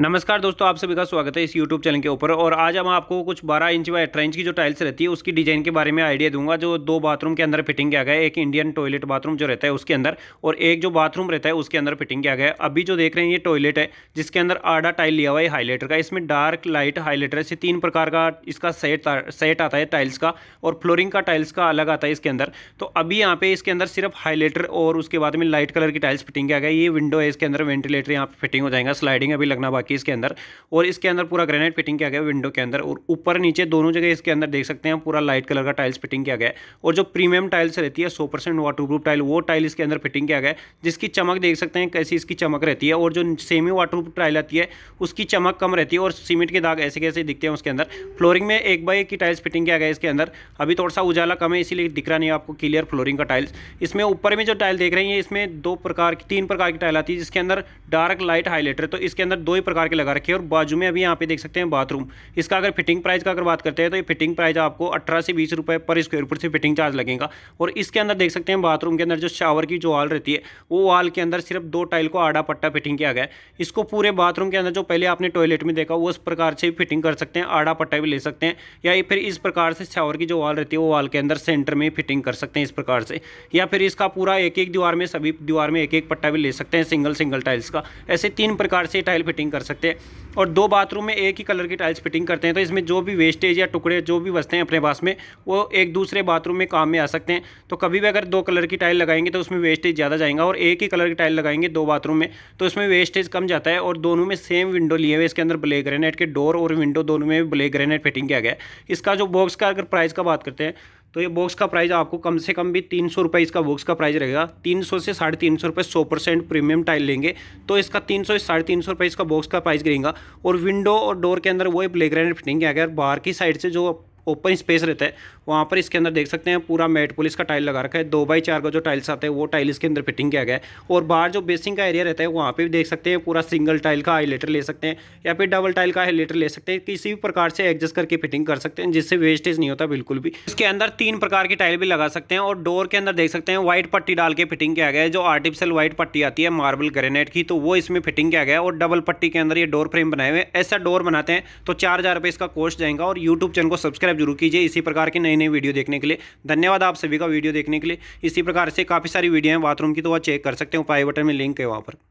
नमस्कार दोस्तों आप सभी का स्वागत है इस YouTube चैनल के ऊपर और आज हम आपको कुछ 12 इंच व अठारह इंच की जो टाइल्स रहती है उसकी डिजाइन के बारे में आइडिया दूंगा जो दो बाथरूम के अंदर फिटिंग किया गया है एक इंडियन टॉयलेट बाथरूम जो रहता है उसके अंदर और एक जो बाथरूम रहता है उसके अंदर फिटिंग किया गया है अभी जो देख रहे हैं ये टॉयलेट है जिसके अंदर आधा टाइल लिया हुआ है हाईलाइटर का इसमें डार्क लाइट हाईलाइटर से तीन प्रकार का इसका सेट सेट आता है टाइल्स का और फ्लोरिंग का टाइल्स का अलग आता है इसके अंदर तो अभी यहाँ पे इसके अंदर सिर्फ हाईलाइटर और उसके बाद में लाइट कलर की टाइल्स फिटिंग किया गया ये विंडो है इसके अंदर वेंटिलेटर यहाँ पर फिटिंग हो जाएगा स्लाइडिंग अभी लगना बाकी पच्चीस इसके अंदर और इसके अंदर पूरा ग्रेनाइट फिटिंग किया गया विंडो के अंदर और ऊपर नीचे दोनों जगह इसके अंदर देख सकते हैं पूरा लाइट कलर का टाइल्स फिटिंग किया गया और जो प्रीमियम टाइल्स रहती है सौ परसेंट वाटर प्रूफ टाइल वो टाइल इसके अंदर फिटिंग किया गया जिसकी चमक देख सकते हैं कैसी इसकी चमक रहती है और जो सेमी वाटर टाइल आती है उसकी चमक कम रहती है और सीमेंट के दाग ऐसे कैसे दिखते हैं उसके अंदर फ्लोरिंग में एक बाई की टाइल्स फिटिंग किया गया इसके अंदर अभी थोड़ा सा उजाला कम है इसीलिए दिख रहा नहीं आपको क्लियर फ्लोरिंग का टाइल्स इसमें ऊपर में जो टाइल देख रहे हैं इसमें दो प्रकार की तीन प्रकार की टाइल आती है जिसके अंदर डार्क लाइट हाईलाइटर तो इसके अंदर दो ही प्रकार प्रकार के लगा रखे और बाजू में अभी यहाँ पे देख सकते हैं बाथरूम इसका अगर फिटिंग प्राइस का अगर बात करते हैं तो ये फिटिंग प्राइस आपको अठारह से बीस रुपये पर स्क्वायर फुट से फिटिंग चार्ज लगेगा और इसके अंदर देख सकते हैं बाथरूम के अंदर जो शावर की जो वाल रहती है वो वाल के अंदर सिर्फ दो टाइल को आड़ा पट्टा फिटिंग किया गया है इसको पूरे बाथरूम के अंदर जो पहले आपने टॉयलेट में देखा वो उस प्रकार से फिटिंग कर सकते हैं आड़ा पट्टा भी ले सकते हैं या फिर इस प्रकार से शावर की जो वाल रहती है वो वाल के अंदर सेंटर में फिटिंग कर सकते हैं इस प्रकार से या फिर इसका पूरा एक एक दीवार में सभी दीवार में एक एक पट्टा भी ले सकते हैं सिंगल सिंगल टाइल्स का ऐसे तीन प्रकार से टाइल फिटिंग कर सकते हैं और दो बाथरूम में एक ही कलर की टाइल्स फिटिंग करते हैं तो इसमें जो भी वेस्टेज या टुकड़े जो भी बसते हैं अपने पास में वो एक दूसरे बाथरूम में काम में आ सकते हैं तो कभी भी अगर दो कलर की टाइल लगाएंगे तो उसमें वेस्टेज ज़्यादा जाएगा और एक ही कलर की टाइल लगाएंगे दो बाथरूम में तो उसमें वेस्टेज कम जाता है और दोनों में सेम विंडो लिए हुए इसके अंदर ब्लैक ग्रेनेट के डोर और विंडो दोनों में ब्लैक ग्रेनेट फिटिंग किया गया है इसका जो बॉक्स का अगर प्राइस का बात करते हैं तो ये बॉक्स का प्राइस आपको कम से कम भी तीन सौ रुपये इसका बॉक्स का प्राइस रहेगा तीन सौ से साढ़े तीन सौ रुपये सौ परसेंट प्रीमियम टाइल लेंगे तो इसका तीन सौ से साढ़े तीन सौ रुपये इसका बॉक्स का प्राइस रहेगा और विंडो और डोर के अंदर वही ब्लैक ग्रैंड फिटिंग है अगर बाहर की साइड से जो ओपन स्पेस रहता है वहाँ पर इसके अंदर देख सकते हैं पूरा मेट पुलिस का टाइल लगा रखा है दो बाई चार का जो टाइल्स आते हैं वो टाइल इसके अंदर फिटिंग किया गया है और बाहर जो बेसिंग का एरिया रहता है वहाँ पर भी देख सकते हैं पूरा सिंगल टाइल का हाईलाइटर ले सकते हैं या फिर डबल टाइल का हाईलाइटर ले सकते हैं किसी भी प्रकार से एडजस्ट करके फिटिंग कर सकते हैं जिससे वेस्टेज नहीं होता बिल्कुल भी इसके अंदर तीन प्रकार की टाइल भी लगा सकते हैं और डोर के अंदर देख सकते हैं व्हाइट पट्टी डाल के फिटिंग किया गया है जो आर्टिफिशियल व्हाइट पट्टी आती है मार्बल ग्रेनेट की तो वो इसमें फिटिंग किया गया है और डबल पट्टी के अंदर ये डोर फ्रेम बनाए हुए ऐसा डोर बनाते हैं तो चार हज़ार इसका कोर्स जाएगा और यूट्यूब चैनल को सब्सक्राइब सब्सक्राइब जरूर कीजिए इसी प्रकार की नई नई वीडियो देखने के लिए धन्यवाद आप सभी का वीडियो देखने के लिए इसी प्रकार से काफ़ी सारी वीडियो हैं बाथरूम की तो वह चेक कर सकते हो पाई बटन में लिंक है वहाँ पर